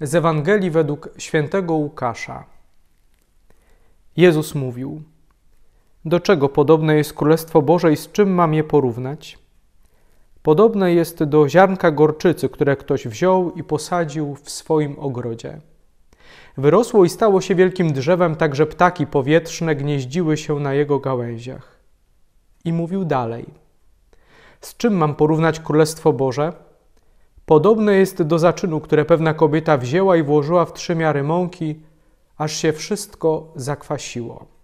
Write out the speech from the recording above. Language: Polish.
Z Ewangelii według świętego Łukasza. Jezus mówił: Do czego podobne jest Królestwo Boże i z czym mam je porównać? Podobne jest do ziarnka gorczycy, które ktoś wziął i posadził w swoim ogrodzie. Wyrosło i stało się wielkim drzewem, tak że ptaki powietrzne gnieździły się na jego gałęziach. I mówił dalej: Z czym mam porównać Królestwo Boże? Podobne jest do zaczynu, które pewna kobieta wzięła i włożyła w trzy miary mąki, aż się wszystko zakwasiło.